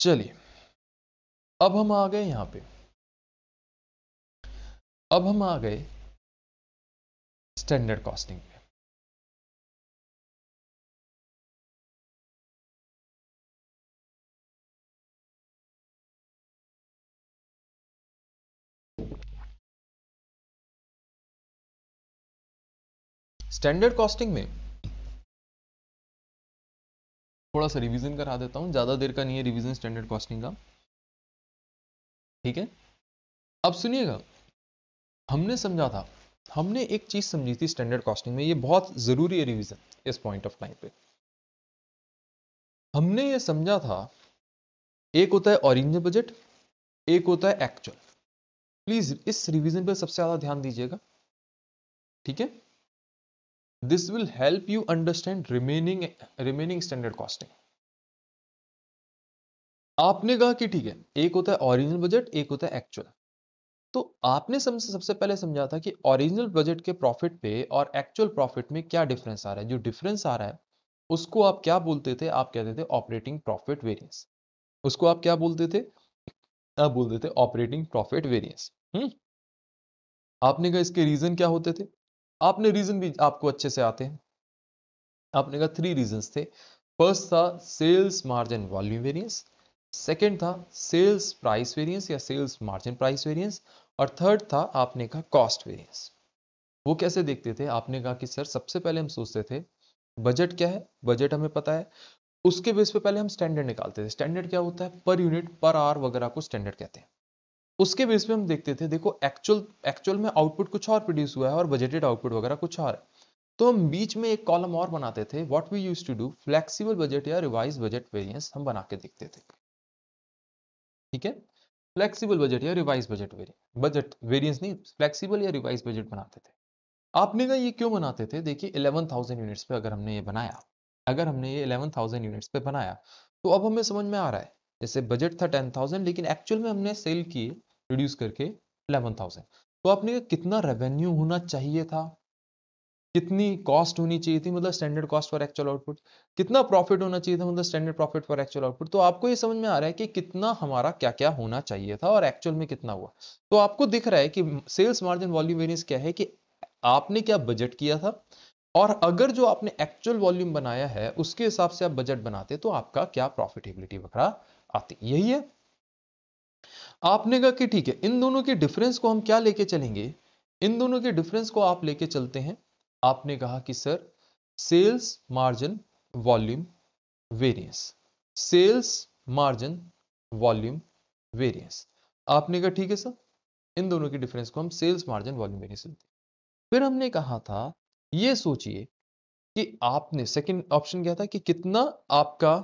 चलिए अब हम आ गए यहां पे अब हम आ गए स्टैंडर्ड कॉस्टिंग पे स्टैंडर्ड कॉस्टिंग में थोड़ा सा रिवीजन करा देता हूँ ज़्यादा देर का नहीं है रिवीजन स्टैंडर्ड कॉस्टिंग का ठीक है अब सुनिएगा हमने समझा था हमने एक चीज़ समझी थी स्टैंडर्ड कॉस्टिंग में ये बहुत ज़रूरी है रिवीजन इस पॉइंट ऑफ टाइम पे हमने ये समझा था एक होता है ओरिजिनल बजट एक होता है एक्चुअल प्लीज इस रिवीजन पर सबसे ज़्यादा ध्यान दीजिएगा ठीक है this will help you understand remaining remaining standard costing आपने कहा कि ठीक है एक होता है ओरिजिनल बजट एक होता है एक्चुअल तो आपने सम, सबसे पहले समझा था कि ओरिजिनल बजट के प्रॉफिट पे और एक्चुअल प्रॉफिट में क्या डिफरेंस आ रहा है जो डिफरेंस आ रहा है उसको आप क्या बोलते थे आप कहते थे ऑपरेटिंग प्रॉफिट वेरियंस उसको आप क्या बोलते थे आप बोलते थे ऑपरेटिंग प्रॉफिट वेरियंस आपने कहा इसके रीजन क्या होते थे आपने रीजन भी आपको अच्छे से आते हैं आपने कहा थ्री रीजन थे फर्स्ट था sales margin volume variance second था सेल्स प्राइस वेरियंस या सेल्स मार्जिन प्राइस वेरियंस और थर्ड था आपने कहा कॉस्ट वेरियंस वो कैसे देखते थे आपने कहा कि सर सबसे पहले हम सोचते थे बजट क्या है बजट हमें पता है उसके बेस पे पहले हम स्टैंडर्ड निकालते थे स्टैंडर्ड क्या होता है पर यूनिट पर आर वगैरह को स्टैंडर्ड कहते हैं उसके बेस पे हम देखते थे देखो एक्चुअल एक्चुअल में आउटपुट कुछ और प्रोड्यूस हुआ है और बजटेड आउटपुट वगैरह कुछ और है तो हम बीच में एक कॉलम और बनाते थे what we use to do flexible budget या रिवाइज बजट वेरियंस हम बना के देखते थे ठीक है फ्लेक्सिबल बजट या revise budget variance budget variance नहीं फ्लेक्सिबल या रिवाइज बजट बनाते थे आपने ना ये क्यों बनाते थे देखिए 11,000 यूनिट्स पे अगर हमने ये बनाया अगर हमने ये 11,000 यूनिट्स पे बनाया तो अब हमें समझ में आ रहा है जैसे बजट था 10,000 लेकिन एक्चुअल में हमने सेल किए रिड्यूस करके 11,000 तो आपने कितना रेवेन्यू होना चाहिए था कितनी कॉस्ट होनी चाहिए थी मतलब standard cost for actual output कितना प्रॉफिट होना चाहिए था मतलब standard profit for actual output तो आपको ये समझ में आ रहा है कि कितना हमारा क्या क्या होना चाहिए था और एक्चुअल में कितना हुआ तो आपको दिख रहा है कि सेल्स मार्जिन वॉल्यूम वेरियंस क्या है कि आपने क्या बजट किया था और अगर जो आपने एक्चुअल वॉल्यूम बनाया है उसके हिसाब से आप बजट बनाते तो आपका क्या प्रॉफिटेबिलिटी वगैरह आती यही है आपने कहा कि ठीक है इन दोनों के डिफरेंस को हम क्या लेके चलेंगे इन दोनों के डिफरेंस को आप लेके चलते हैं आपने कहा कि sir sales margin volume variance sales margin volume variance आपने कहा ठीक है सर इन दोनों की डिफरेंस को हम सेल्स मार्जिन वॉल्यूम वेरिएंस लेते हैं फिर हमने कहा था ये सोचिए कि आपने सेकंड ऑप्शन क्या था कि कितना आपका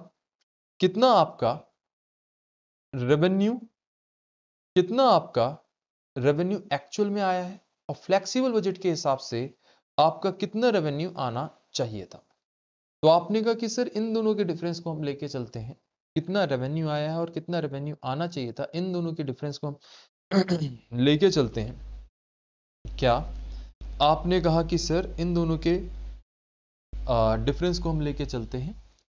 कितना आपका रेवेन्यू कितना आपका रेवेन्यू एक्चुअल में आया है और फ्लेक्सिबल बजट के हिसाब से आपका कितना रेवेन्यू आना चाहिए था तो आपने कहा कि सर इन दोनों के डिफरेंस को हम लेके चलते हैं कितना रेवेन्यू आया है और कितना रेवेन्यू आना चाहिए था इन दोनों के डिफरेंस को हम लेके चलते हैं क्या आपने कहा कि सर इन दोनों के डिफरेंस को हम लेके चलते हैं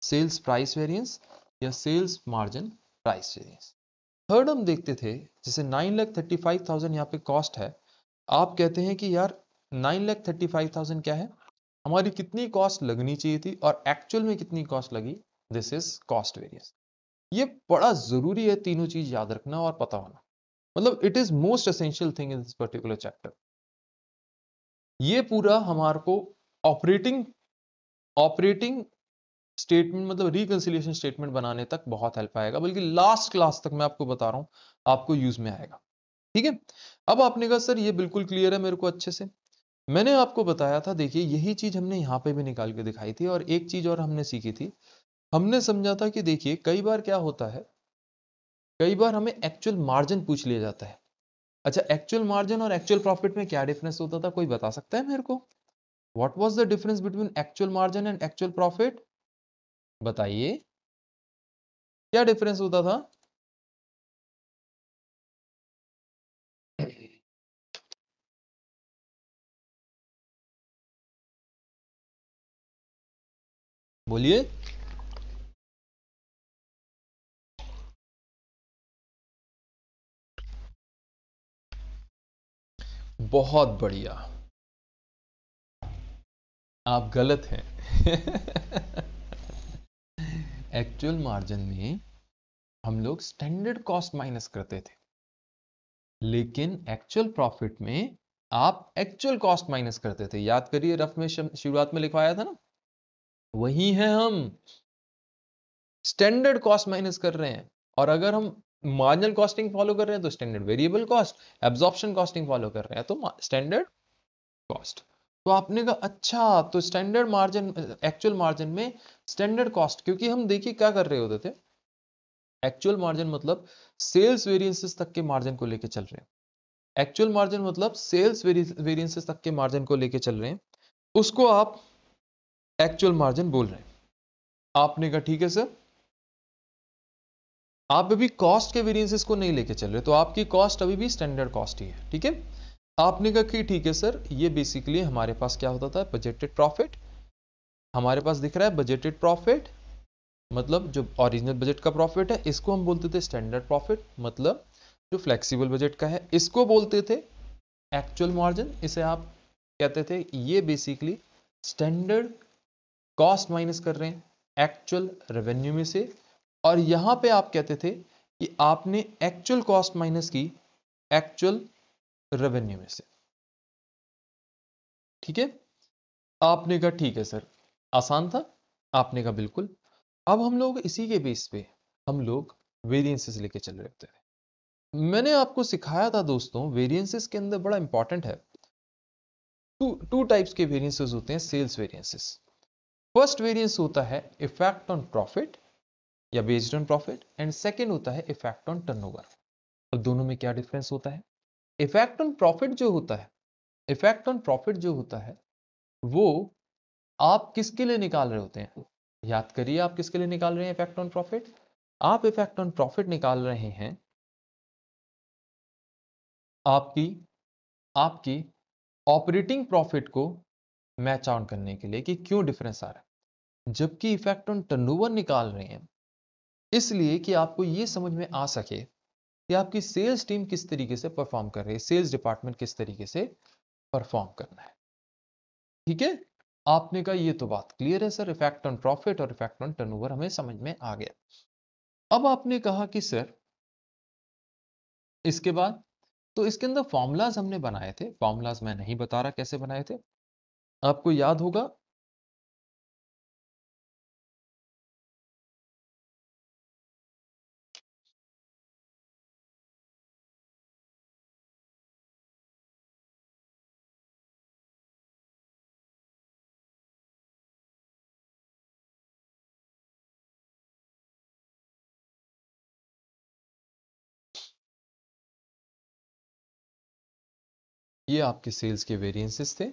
सेल्स प्राइस वेरिएंस या sales margin price variance third हम देखते थे जैसे nine lakh thirty five thousand यहाँ पे कॉस्ट है आप कहते हैं कि यार nine lakh thirty five thousand क्या है हमारी कितनी कॉस्ट लगनी चाहिए थी और एक्चुअल में कितनी कॉस्ट लगी दिस इज कॉस्ट वेरियंस ये बड़ा जरूरी है तीनों चीज याद रखना और पता होना मतलब it is most essential thing in this particular chapter ये पूरा हमारे को ऑपरेटिंग ऑपरेटिंग स्टेटमेंट मतलब रिकन्सिलियशन स्टेटमेंट बनाने तक बहुत हेल्प आएगा बल्कि लास्ट क्लास तक मैं आपको बता रहा हूं आपको यूज में आएगा ठीक है अब आपने कहा सर ये बिल्कुल क्लियर है मेरे को अच्छे से मैंने आपको बताया था देखिए यही चीज हमने यहाँ पे भी निकाल के दिखाई थी और एक चीज और हमने सीखी थी हमने समझा था कि देखिए कई बार क्या होता है कई बार हमें एक्चुअल मार्जिन पूछ लिया जाता है अच्छा एक्चुअल मार्जिन और एक्चुअल प्रॉफिट में क्या डिफरेंस होता था कोई बता सकता है मेरे को what was the difference between actual margin and actual profit बताइए क्या डिफरेंस होता था बोलिए बहुत बढ़िया आप गलत हैं एक्चुअल मार्जिन में हम लोग स्टैंडर्ड कॉस्ट माइनस करते थे लेकिन एक्चुअल प्रॉफिट में आप एक्चुअल कॉस्ट माइनस करते थे याद करिए रफ में शुरुआत में लिखवाया था ना वही हैं हम स्टैंडर्ड कॉस्ट माइनस कर रहे हैं और अगर हम मार्जिनल कॉस्टिंग फॉलो कर रहे हैं तो standard variable cost absorption costing follow कर रहे हैं तो स्टैंडर्ड कॉस्ट तो आपने कहा अच्छा तो स्टैंडर्ड मार्जिन एक्चुअल मार्जिन में स्टैंडर्ड कॉस्ट क्योंकि हम देखिए क्या कर रहे होते थे एक्चुअल मार्जिन मतलब सेल्स वेरिएंसेस तक के मार्जिन को लेके चल रहे हैं एक्चुअल मार्जिन मतलब सेल्स वेरिएंसेस तक के मार्जिन को लेके चल रहे हैं उसको आप एक्चुअल मार्जिन बोल रहे हैं आपने कहा ठीक है सर आप अभी कॉस्ट के वेरिएंसेस को नहीं लेके चल रहे तो आपकी कॉस्ट अभी भी स्टैंडर्ड कॉस्ट ही है ठीक है आपने कहा कि ठीक है सर ये बेसिकली हमारे पास क्या होता था बजटेड प्रॉफिट हमारे पास दिख रहा है बजटेड प्रॉफिट मतलब जो ओरिजिनल बजट का प्रॉफिट है इसको हम बोलते थे स्टैंडर्ड प्रॉफिट मतलब जो फ्लेक्सिबल बजट का है इसको बोलते थे एक्चुअल मार्जिन इसे आप कहते थे ये बेसिकली स्टैंडर्ड कॉस्ट माइनस कर रहे हैं एक्चुअल रेवेन्यू में से और यहां पे आप कहते थे कि आपने एक्चुअल कॉस्ट माइनस की एक्चुअल रेवेन्यू में से ठीक है आपने कहा ठीक है सर आसान था आपने कहा बिल्कुल अब हम लोग इसी के बेस पे हम लोग वेरिएंसेस लेके चल रहे थे मैंने आपको सिखाया था दोस्तों वेरिएंसेस के अंदर बड़ा इंपॉर्टेंट है टू टू टाइप्स के वेरिएंसेस होते हैं सेल्स वेरिएंसेस फर्स्ट वेरियंस होता है इफेक्ट ऑन प्रॉफिट या based on profit and second होता है इफेक्ट ऑन टर्न अब दोनों में क्या डिफरेंस होता है इफेक्ट ऑन प्रॉफिट जो होता है इफेक्ट ऑन प्रॉफिट जो होता है वो आप किसके लिए निकाल रहे होते हैं याद करिए आप किसके लिए निकाल रहे हैं इफेक्ट ऑन प्रॉफिट आप इफेक्ट ऑन प्रॉफिट निकाल रहे हैं आपकी आपकी ऑपरेटिंग प्रॉफिट को मैच ऑन करने के लिए कि क्यों डिफरेंस आ रहा है जबकि इफेक्ट ऑन टर्नओवर निकाल रहे हैं इसलिए कि आपको ये समझ में आ सके कि आपकी सेल्स टीम किस तरीके से परफॉर्म कर रही है सेल्स डिपार्टमेंट किस तरीके से परफॉर्म करना है ठीक है आपने कहा ये तो बात क्लियर है सर इफेक्ट ऑन प्रॉफिट और इफेक्ट ऑन टर्नओवर हमें समझ में आ गया अब आपने कहा कि सर इसके बाद तो इसके अंदर फॉर्मूलाज हमने बनाए थे फॉर्मूलाज मैं नहीं बता रहा कैसे बनाए थे आपको याद होगा ये आपके सेल्स के वेरिएंसेस थे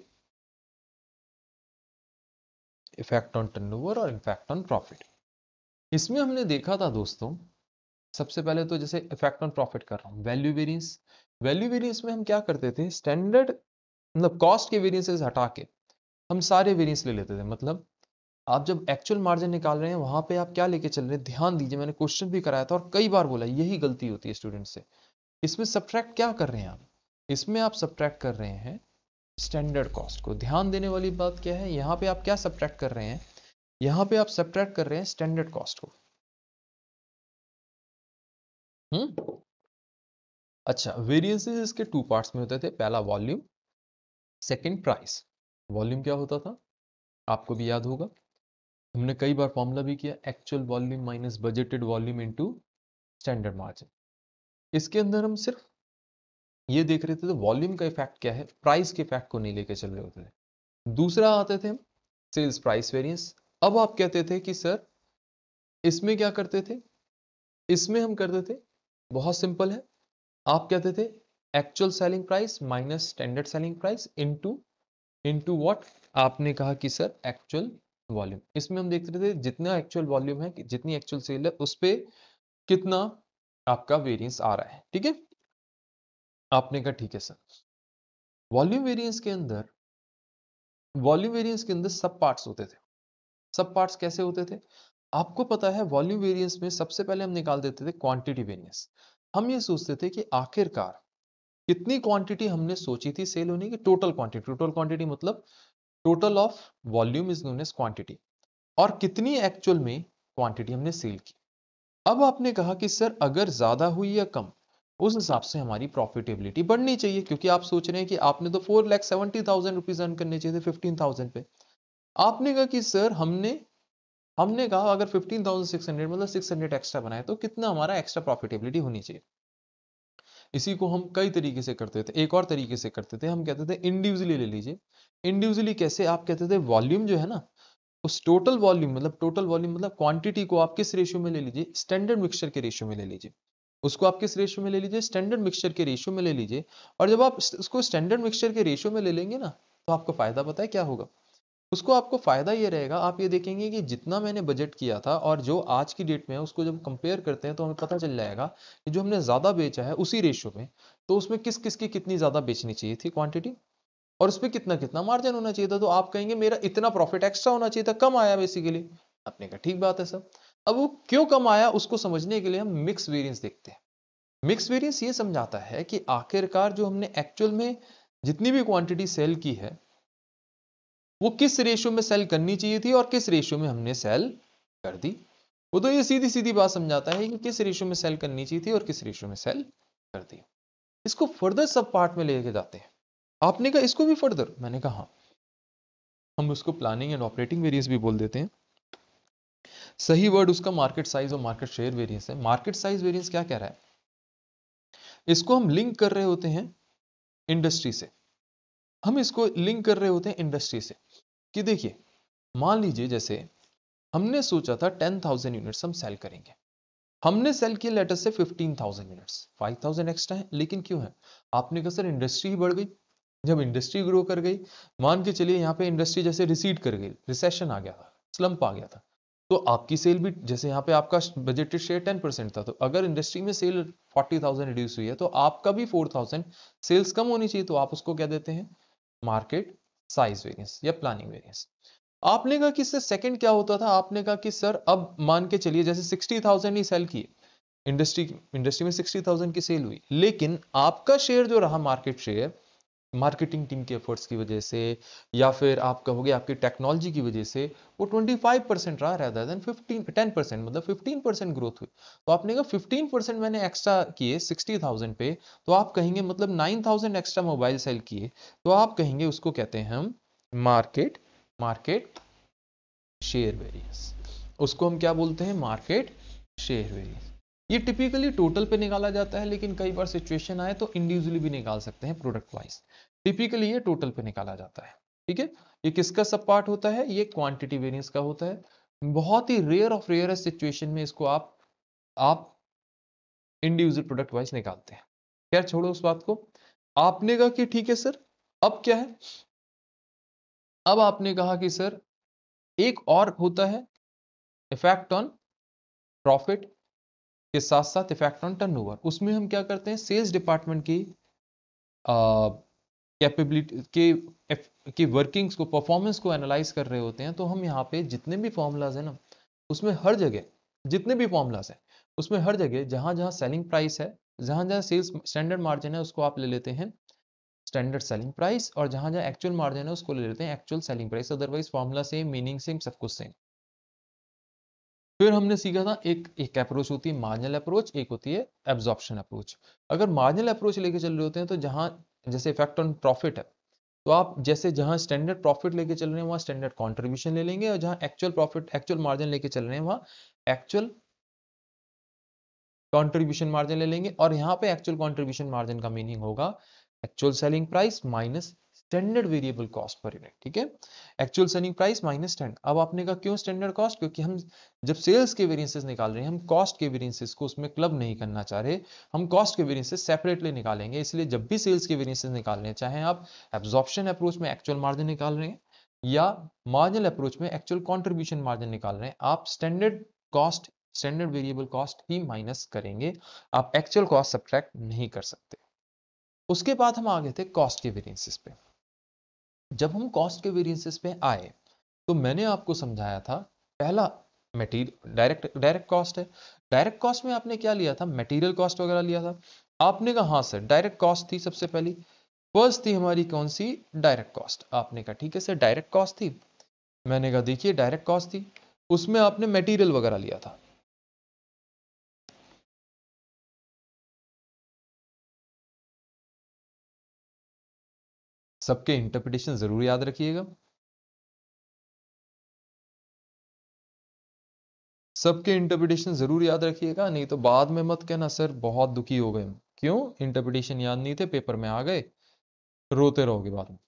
इफेक्ट ऑन टर्नओवर और इफेक्ट ऑन प्रॉफिट इसमें हमने देखा था दोस्तों सबसे पहले तो जैसे इफेक्ट ऑन प्रॉफिट कर रहा हूँ वैल्यू वेरियंस वैल्यू वेरियंस में हम क्या करते थे स्टैंडर्ड मतलब कॉस्ट के वेरिएंसेस हटा के हम सारे वेरियंस ले लेते थे मतलब आप जब एक्चुअल मार्जिन निकाल रहे हैं वहां पे आप क्या लेके चल रहे हैं ध्यान दीजिए मैंने क्वेश्चन भी कराया था और कई बार बोला यही गलती होती है स्टूडेंट से इसमें सब्ट्रैक्ट क्या कर रहे हैं आप इसमें आप सब्ट्रैक्ट कर रहे हैं स्टैंडर्ड कॉस्ट को ध्यान देने वाली बात क्या है यहाँ पे आप क्या सब्ट्रैक्ट कर रहे हैं यहाँ पे आप सब्ट्रैक्ट कर रहे हैं स्टैंडर्ड कॉस्ट को हम्म अच्छा वेरिएंसेस इसके टू पार्ट्स में होते थे पहला वॉल्यूम सेकंड प्राइस वॉल्यूम क्या होता था आपको भी याद होगा हमने कई बार फॉर्मूला भी किया actual volume minus budgeted volume into standard margin इसके अंदर हम सिर्फ ये देख रहे थे तो वॉल्यूम का इफेक्ट क्या है प्राइस के इफेक्ट को नहीं लेकर चल रहे होते थे दूसरा आते थे सेल्स प्राइस वेरियंस अब आप कहते थे कि सर इसमें क्या करते थे इसमें हम करते थे बहुत सिंपल है आप कहते थे actual selling price minus standard selling price into into what आपने कहा कि सर एक्चुअल वॉल्यूम इसमें हम देख रहे थे जितना एक्चुअल वॉल्यूम है जितनी एक्चुअल सेल है उस पर कितना आपका वेरियंस आ रहा है ठीक है आपने कहा ठीक है सर वॉल्यूम वेरिएंस के अंदर वॉल्यूम वेरिएंस के अंदर सब पार्ट्स होते थे सब पार्ट्स कैसे होते थे आपको पता है वॉल्यूम वेरिएंस में सबसे पहले हम निकाल देते थे क्वांटिटी वेरिएंस हम ये सोचते थे कि आखिरकार कितनी क्वांटिटी हमने सोची थी सेल होने की टोटल क्वांटिटी टोटल क्वांटिटी मतलब total of volume is known as quantity और कितनी एक्चुअल में क्वांटिटी हमने सेल की अब आपने कहा कि सर अगर ज्यादा हुई या कम उस हिसाब से हमारी प्रॉफिटेबिलिटी बढ़नी चाहिए क्योंकि आप सोच रहे हैं कि आपने तो four lakh seventy thousand rupees earn करने चाहिए थे फिफ्टीन थाउजेंड पे आपने कहा कि सर हमने हमने कहा अगर फिफ्टीन थाउजेंड सिक्स हंड्रेड मतलब सिक्स हंड्रेड एक्स्ट्रा बनाए तो कितना हमारा एक्स्ट्रा प्रॉफिटेबिलिटी होनी चाहिए इसी को हम कई तरीके से करते थे एक और तरीके से करते थे हम कहते थे इंडिविजुअली ले लीजिए इंडिविजुअली कैसे आप कहते थे वॉल्यूम जो है ना उस टोटल वॉल्यूम मतलब टोटल वॉल्यूम मतलब क्वांटिटी को आप किस रेशियो में ले लीजिए स्टैंडर्ड मिक्सचर के रेशियो में ले लीजिए उसको आप किस रेशियो में ले लीजिए स्टैंडर्ड मिक्सचर के रेशियो में ले लीजिए और जब आप उसको स्टैंडर्ड मिक्सचर के रेशियो में ले लेंगे ना तो आपको फ़ायदा पता है क्या होगा उसको आपको फ़ायदा ये रहेगा आप ये देखेंगे कि जितना मैंने बजट किया था और जो आज की डेट में है उसको जब कंपेयर करते हैं तो हमें पता चल जाएगा कि जो हमने ज़्यादा बेचा है उसी रेशियो में तो उसमें किस किस की कितनी ज़्यादा बेचनी चाहिए थी क्वांटिटी और उस पर कितना कितना मार्जिन होना चाहिए था तो आप कहेंगे मेरा इतना प्रॉफिट एक्स्ट्रा होना चाहिए था कम आया बेसिकली आपने कहा ठीक बात है सर अब वो क्यों कम आया उसको समझने के लिए हम मिक्स वेरियंस देखते हैं मिक्स वेरियंस ये समझाता है कि आखिरकार जो हमने एक्चुअल में जितनी भी क्वांटिटी सेल की है वो किस रेशियो में सेल करनी चाहिए थी और किस रेशियो में हमने सेल कर दी वो तो ये सीधी सीधी बात समझाता है कि किस रेशियो में सेल करनी चाहिए थी और किस रेशियो में सेल कर दी इसको फर्दर सब पार्ट में लेके जाते हैं आपने कहा इसको भी फर्दर मैंने कहा हाँ। हम उसको प्लानिंग एंड ऑपरेटिंग वेरियंस भी बोल देते हैं सही वर्ड उसका मार्केट साइज और मार्केट शेयर वेरियंस है मार्केट साइज वेरियंस क्या कह रहा है इसको हम लिंक कर रहे होते हैं इंडस्ट्री से हम इसको लिंक कर रहे होते हैं इंडस्ट्री से कि देखिए मान लीजिए जैसे हमने सोचा था टेन थाउजेंड यूनिट्स हम सेल करेंगे हमने सेल किए लेटर से fifteen thousand units five thousand extra है लेकिन क्यों है आपने कहा सर इंडस्ट्री ही बढ़ गई जब इंडस्ट्री ग्रो कर गई मान के चलिए यहाँ पे इंडस्ट्री जैसे रिसीड कर गई रिसेशन आ गया था स्लम्प आ गया था तो आपकी सेल भी जैसे यहाँ पे आपका बजटेड शेयर टेन परसेंट था तो अगर इंडस्ट्री में सेल फोर्टी थाउजेंड रिड्यूस हुई है तो आपका भी फोर थाउजेंड सेल्स कम होनी चाहिए तो आप उसको क्या देते हैं मार्केट साइज वेरियंस या प्लानिंग वेरियंस आपने कहा कि सर सेकेंड क्या होता था आपने कहा कि सर अब मान के चलिए जैसे सिक्सटी थाउजेंड ही सेल किए इंडस्ट्री इंडस्ट्री में सिक्सटी थाउजेंड की सेल हुई लेकिन आपका शेयर जो रहा मार्केट शेयर मार्केटिंग टीम के एफर्ट्स की वजह से या फिर आप कहोगे आपकी टेक्नोलॉजी की वजह से वो 25 परसेंट रहा रहता देन 15 टेन परसेंट मतलब 15 परसेंट ग्रोथ हुई तो आपने कहा 15 परसेंट मैंने एक्स्ट्रा किए 60,000 पे तो आप कहेंगे मतलब 9,000 एक्स्ट्रा मोबाइल सेल किए तो आप कहेंगे उसको कहते हैं हम मार्केट मार्केट शेयर वेरियंस उसको हम क्या बोलते हैं मार्केट शेयर वेरियंस ये टिपिकली टोटल पे निकाला जाता है लेकिन कई बार सिचुएशन आए तो इंडिविजुअली भी निकाल सकते हैं प्रोडक्ट वाइज टिपिकली ये टोटल पे निकाला जाता है ठीक है ये किसका सब पार्ट होता है ये क्वांटिटी वेरियंस का होता है बहुत ही रेयर ऑफ रेयर सिचुएशन में इसको आप आप इंडिविजुअल प्रोडक्ट वाइज निकालते हैं क्या छोड़ो उस बात को आपने कहा कि ठीक है सर अब क्या है अब आपने कहा कि सर एक और होता है इफेक्ट ऑन प्रॉफिट के साथ साथ इफेक्ट ऑन टर्नओवर उसमें हम क्या करते हैं सेल्स डिपार्टमेंट की कैपेबिलिटी के के वर्किंग्स को परफॉर्मेंस को एनालाइज कर रहे होते हैं तो हम यहाँ पे जितने भी फॉर्मूलाज हैं ना उसमें हर जगह जितने भी फॉर्मूलाज हैं उसमें हर जगह जहाँ जहाँ सेलिंग प्राइस है जहाँ जहाँ सेल्स स्टैंडर्ड मार्जिन है उसको आप ले लेते हैं स्टैंडर्ड सेलिंग प्राइस और जहाँ जहाँ एक्चुअल मार्जिन है उसको ले लेते हैं actual selling price otherwise formula same meaning same सब कुछ सेम फिर हमने सीखा था एक एक अप्रोच होती है मार्जिनल अप्रोच एक होती है एब्जॉर्प्शन अप्रोच अगर मार्जिनल अप्रोच लेके चल रहे होते हैं तो जहाँ जैसे इफेक्ट ऑन प्रॉफिट है तो आप जैसे जहाँ स्टैंडर्ड प्रॉफिट लेके चल रहे हैं वहाँ स्टैंडर्ड कॉन्ट्रीब्यूशन ले लेंगे और जहाँ एक्चुअल प्रॉफिट एक्चुअल मार्जिन लेके चल रहे हैं वहाँ एक्चुअल कॉन्ट्रीब्यूशन मार्जिन ले लेंगे और यहाँ पे एक्चुअल कॉन्ट्रीब्यूशन मार्जिन का मीनिंग होगा actual selling price minus standard variable cost per unit ठीक है actual selling price minus stand अब आपने कहा क्यों स्टैंडर्ड कॉस्ट क्योंकि हम जब सेल्स के वेरिएंसेस निकाल रहे हैं हम कॉस्ट के वेरिएंसेस को उसमें क्लब नहीं करना चाह रहे हम कॉस्ट के वेरिएंसेस सेपरेटली निकालेंगे इसलिए जब भी सेल्स के वेरिएंसेस निकाल रहे हैं चाहे आप एब्जॉर्प्शन अप्रोच में एक्चुअल मार्जिन निकाल रहे हैं या मार्जिनल अप्रोच में एक्चुअल कॉन्ट्रीब्यूशन मार्जिन निकाल रहे हैं आप standard cost standard variable cost ही माइनस करेंगे आप एक्चुअल कॉस्ट सब्ट्रैक्ट नहीं कर सकते उसके बाद हम आ गए थे कॉस्ट के वेरिएंसेस पे जब हम कॉस्ट के वेरिएंसेस पे आए तो मैंने आपको समझाया था पहला मटेरियल डायरेक्ट डायरेक्ट कॉस्ट है डायरेक्ट कॉस्ट में आपने क्या लिया था मटेरियल कॉस्ट वगैरह लिया था आपने कहा हाँ सर डायरेक्ट कॉस्ट थी सबसे पहली फर्स्ट थी हमारी कौन सी डायरेक्ट कॉस्ट आपने कहा ठीक है सर डायरेक्ट कॉस्ट थी मैंने कहा देखिए डायरेक्ट कॉस्ट थी उसमें आपने मटेरियल वगैरह लिया था सबके इंटरप्रिटेशन ज़रूर याद रखिएगा सबके इंटरप्रिटेशन ज़रूर याद रखिएगा नहीं तो बाद में मत कहना सर बहुत दुखी हो गए क्यों इंटरप्रिटेशन याद नहीं थे पेपर में आ गए रोते रहोगे बाद में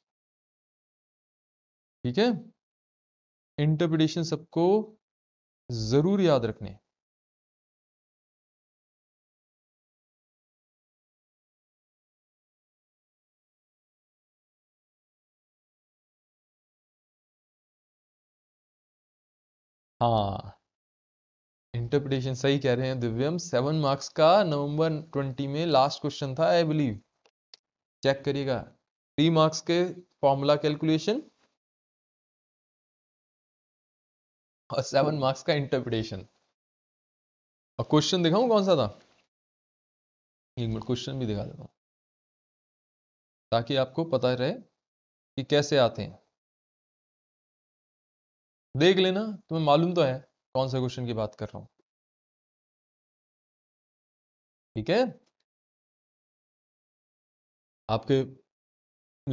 ठीक है इंटरप्रिटेशन सबको ज़रूर याद रखने हाँ इंटरप्रिटेशन सही कह रहे हैं दिव्यम सेवन मार्क्स का नवंबर ट्वेंटी में लास्ट क्वेश्चन था आई बिलीव चेक करिएगा थ्री मार्क्स के फॉर्मूला कैलकुलेशन और सेवन मार्क्स का इंटरप्रिटेशन और क्वेश्चन दिखाऊं कौन सा था एक मिनट क्वेश्चन भी दिखा देता हूँ ताकि आपको पता रहे कि कैसे आते हैं देख लेना तुम्हें मालूम तो है कौन से क्वेश्चन की बात कर रहा हूं ठीक है आपके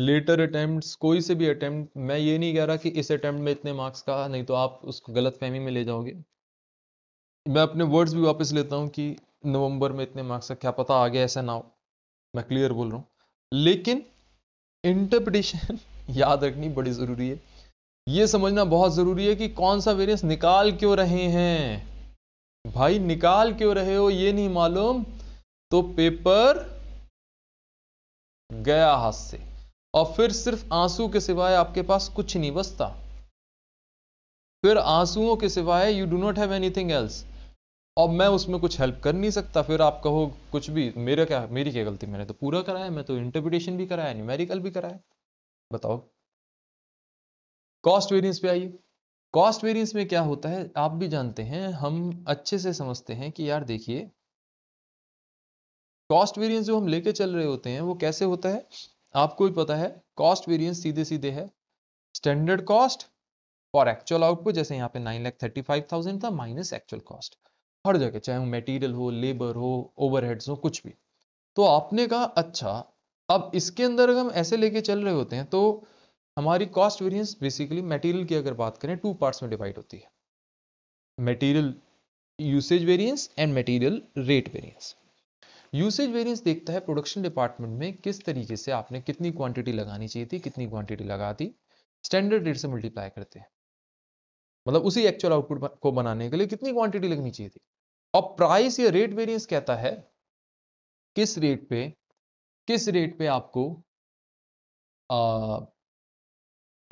लेटर अटेम्प्ट कोई से भी अटेम्प्ट मैं ये नहीं कह रहा कि इस अटेम्प्ट में इतने मार्क्स का नहीं तो आप उसको गलत फहमी में ले जाओगे मैं अपने वर्ड्स भी वापस लेता हूँ कि नवंबर में इतने मार्क्स का क्या पता आगे ऐसा ना हो मैं क्लियर बोल रहा हूँ लेकिन इंटरप्रिटेशन याद रखनी बड़ी ज़रूरी है ये समझना बहुत ज़रूरी है कि कौन सा वेरियंस निकाल क्यों रहे हैं भाई निकाल क्यों रहे हो ये नहीं मालूम तो पेपर गया हाथ से और फिर सिर्फ आंसू के सिवाय आपके पास कुछ नहीं बचता फिर आंसुओं के सिवाय you do not have anything else और मैं उसमें कुछ हेल्प कर नहीं सकता फिर आप कहो कुछ भी मेरा क्या मेरी क्या गलती मैंने तो पूरा कराया मैं तो इंटरप्रिटेशन भी कराया न्यूमेरिकल भी कराया बताओ कॉस्ट वेरियंस पे आइए कॉस्ट वेरियंस में क्या होता है आप भी जानते हैं हम अच्छे से समझते हैं कि यार देखिए कॉस्ट वेरियंस जो हम लेके चल रहे होते हैं वो कैसे होता है आपको भी पता है कॉस्ट वेरियंस सीधे सीधे है स्टैंडर्ड कॉस्ट और एक्चुअल आउटपुट जैसे यहाँ पे nine lakh thirty five thousand था माइनस एक्चुअल कॉस्ट हर जगह चाहे वो मेटीरियल हो लेबर हो ओवरहेड्स हो कुछ भी तो आपने कहा अच्छा अब इसके अंदर अगर हम ऐसे लेके चल रहे होते हैं तो हमारी कॉस्ट वेरियंस बेसिकली मटेरियल की अगर बात करें टू पार्ट्स में डिवाइड होती है material usage variance and material rate variance usage variance देखता है प्रोडक्शन डिपार्टमेंट में किस तरीके से आपने कितनी क्वांटिटी लगानी चाहिए थी कितनी क्वांटिटी लगा दी स्टैंडर्ड रेट से मल्टीप्लाई करते हैं मतलब उसी एक्चुअल आउटपुट को बनाने के लिए कितनी क्वांटिटी लगनी चाहिए थी और प्राइस या रेट वेरियंस कहता है किस रेट पे किस रेट पे आपको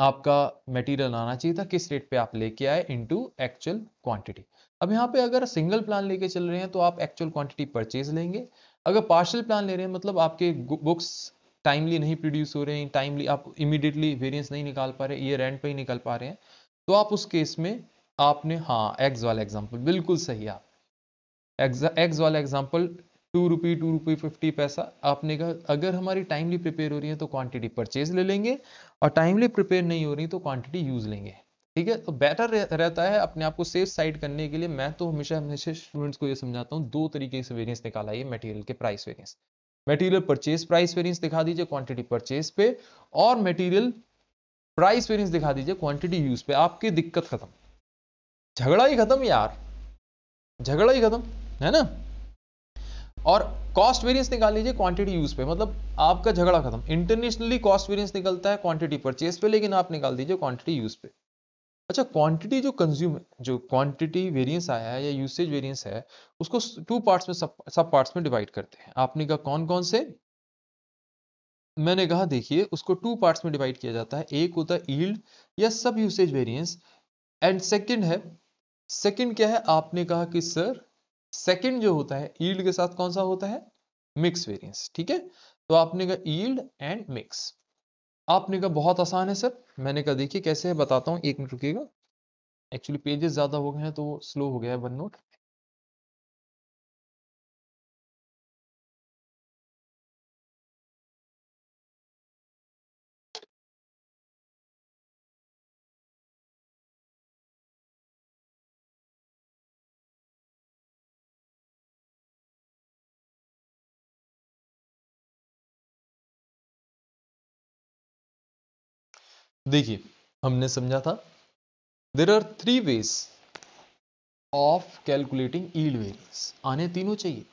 आपका मटेरियल आना चाहिए था किस रेट पे आप लेके आए इनटू एक्चुअल क्वांटिटी अब यहाँ पे अगर सिंगल प्लान लेके चल रहे हैं तो आप एक्चुअल क्वांटिटी परचेज लेंगे अगर पार्शल प्लान ले रहे हैं मतलब आपके बुक्स टाइमली नहीं प्रोड्यूस हो रहे हैं टाइमली आप इमिडिएटली वेरियंस नहीं निकाल पा रहे ये रेंट पे ही निकल पा रहे हैं तो आप उस केस में आपने हाँ एक्स वाला एग्जाम्पल बिल्कुल सही आप एक्स वाला example two rupee two rupee fifty पैसा आपने कहा अगर हमारी टाइमली प्रिपेयर हो रही है तो क्वांटिटी परचेज ले लेंगे और टाइमली प्रिपेयर नहीं हो रही तो क्वांटिटी यूज लेंगे ठीक है तो बेटर रहता है अपने आप को सेफ साइड करने के लिए मैं तो हमेशा हमेशा स्टूडेंट्स को ये समझाता हूँ दो तरीके से वेरियंस निकाला ये मटेरियल के price variance material purchase price variance दिखा दीजिए क्वांटिटी परचेज पे और मटेरियल प्राइस वेरियंस दिखा दीजिए क्वांटिटी यूज पे आपकी दिक्कत खत्म झगड़ा ही खत्म यार झगड़ा ही खत्म है ना और कॉस्ट वेरियंस निकाल लीजिए क्वांटिटी यूज पे मतलब आपका झगड़ा खत्म इंटरनेशनली कॉस्ट वेरियंस निकलता है क्वांटिटी परचेज पे लेकिन आप निकाल दीजिए क्वांटिटी यूज पे अच्छा क्वांटिटी जो कंज्यूम जो क्वांटिटी वेरियंस आया है या यूसेज वेरियंस है उसको टू पार्ट्स में सब सब पार्ट्स में डिवाइड करते हैं आपने कहा कौन कौन से मैंने कहा देखिए उसको टू पार्ट्स में डिवाइड किया जाता है एक होता है ईल्ड या सब यूसेज वेरियंस एंड सेकेंड है सेकेंड क्या है आपने कहा कि सर सेकेंड जो होता है ईल्ड के साथ कौन सा होता है मिक्स वेरियंस ठीक है तो आपने कहा ईल्ड एंड मिक्स आपने कहा बहुत आसान है सर मैंने कहा देखिए कैसे है बताता हूँ एक मिनट रुकिएगा एक्चुअली पेजेस ज़्यादा हो गए हैं तो स्लो हो गया है वन नोट देखिए हमने समझा था there are three ways of calculating yield variance आने तीनों चाहिए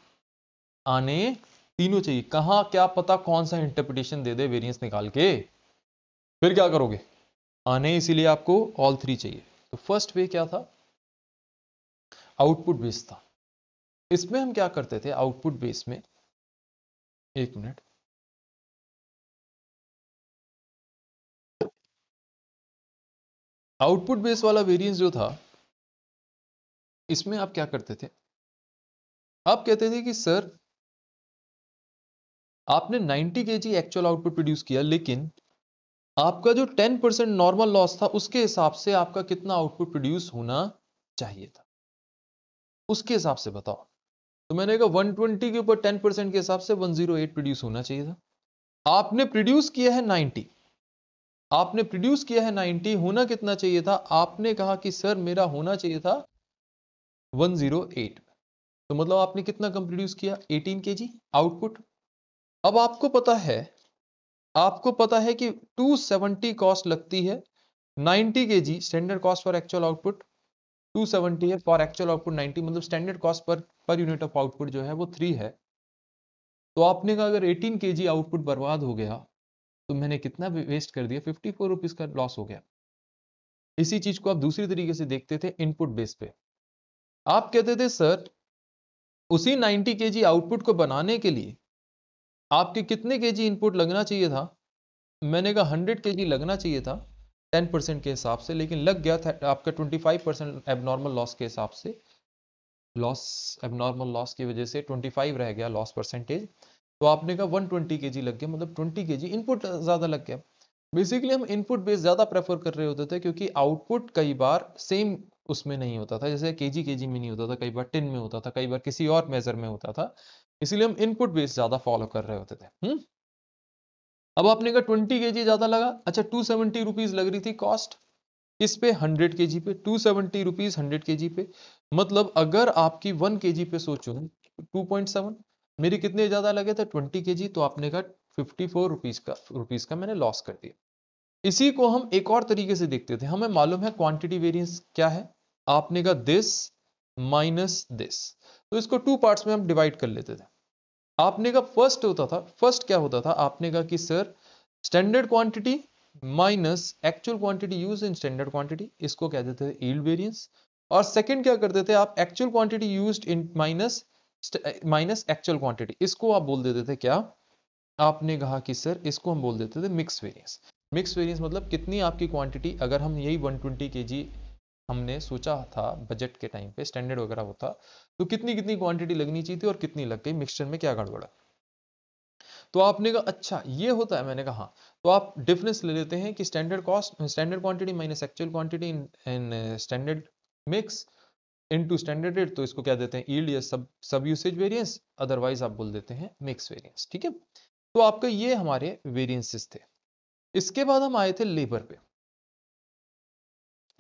आने तीनों चाहिए कहा क्या पता कौन सा इंटरप्रिटेशन दे दे वेरियंस निकाल के फिर क्या करोगे आने इसीलिए आपको ऑल थ्री चाहिए तो फर्स्ट वे क्या था आउटपुट बेस था इसमें हम क्या करते थे आउटपुट बेस में एक मिनट आउटपुट बेस वाला वेरिएंस जो था इसमें आप क्या करते थे आप कहते थे कि सर आपने 90 के जी एक्चुअल आउटपुट प्रोड्यूस किया लेकिन आपका जो 10 परसेंट नॉर्मल लॉस था उसके हिसाब से आपका कितना आउटपुट प्रोड्यूस होना चाहिए था उसके हिसाब से बताओ तो मैंने कहा 120 के ऊपर 10 परसेंट के हिसाब से 108 प्रोड्यूस होना चाहिए था आपने प्रोड्यूस किया है नाइनटी आपने प्रोड्यूस किया है 90 होना कितना चाहिए था आपने कहा कि सर मेरा होना चाहिए था 108 तो मतलब आपने कितना कम प्रोड्यूस किया 18 के आउटपुट अब आपको पता है आपको पता है कि 270 कॉस्ट लगती है 90 kg standard cost for actual output 270 है फॉर एक्चुअल आउटपुट 90 मतलब स्टैंडर्ड कॉस्ट पर पर यूनिट ऑफ आउटपुट जो है वो थ्री है तो आपने कहा अगर 18 के जी आउटपुट बर्बाद हो गया तो मैंने कितना वेस्ट कर दिया फिफ्टी फोर रुपीज का लॉस हो गया इसी चीज को आप दूसरी तरीके से देखते थे इनपुट बेस पे आप कहते थे सर उसी 90 के आउटपुट को बनाने के लिए आपके कितने के इनपुट लगना चाहिए था मैंने कहा हंड्रेड के लगना चाहिए था टेन परसेंट के हिसाब से लेकिन लग गया था आपका twenty five percent abnormal loss के हिसाब से लॉस एबनॉर्मल लॉस की वजह से ट्वेंटी फाइव रह गया लॉस परसेंटेज तो आपने कहा 120 ट्वेंटी के लग गया मतलब 20 के इनपुट ज़्यादा लग गया बेसिकली हम इनपुट बेस ज़्यादा प्रेफर कर रहे होते थे क्योंकि आउटपुट कई बार सेम उसमें नहीं होता था जैसे के जी के जी में नहीं होता था कई बार टिन में होता था कई बार किसी और मेजर में होता था इसीलिए हम इनपुट बेस ज़्यादा फॉलो कर रहे होते थे हुँ? हम्म? अब आपने कहा ट्वेंटी के ज़्यादा लगा अच्छा टू सेवेंटी रुपीज़ लग रही थी कॉस्ट इस पे हंड्रेड के जी पे टू सेवेंटी रुपीज़ हंड्रेड के जी पे मतलब अगर आपकी वन के जी पे सोचो टू पॉइंट सेवन मेरे कितने ज़्यादा लगे थे ट्वेंटी के तो आपने कहा फिफ्टी फोर रुपीज़ का रुपीज़ का मैंने लॉस कर दिया इसी को हम एक और तरीके से देखते थे हमें मालूम है क्वांटिटी वेरिएंस क्या है आपने कहा दिस माइनस दिस तो इसको टू पार्ट्स में हम डिवाइड कर लेते थे आपने कहा फर्स्ट होता था फर्स्ट क्या होता था आपने कहा कि sir standard quantity minus actual quantity use in standard quantity इसको कह देते थे ईल्ड वेरियंस और सेकंड क्या करते थे आप actual quantity used in minus minus actual quantity इसको आप बोल देते थे क्या आपने कहा कि सर इसको हम बोल देते थे मिक्स वेरियंस मिक्स वेरियंस मतलब कितनी आपकी क्वांटिटी अगर हम यही 120 ट्वेंटी हमने सोचा था बजट के टाइम पे स्टैंडर्ड वगैरह होता तो कितनी कितनी क्वांटिटी लगनी चाहिए थी और कितनी लग गई मिक्सचर में क्या गड़बड़ा तो आपने कहा अच्छा ये होता है मैंने कहा हाँ. तो आप डिफरेंस ले लेते हैं कि standard cost standard quantity minus actual quantity in standard mix into standard rate तो इसको क्या देते हैं ईल्ड या सब सब यूसेज वेरियंस अदरवाइज आप बोल देते हैं मिक्स वेरियंस ठीक है तो आपका ये हमारे वेरियंसिस थे इसके बाद हम आए थे लेबर पे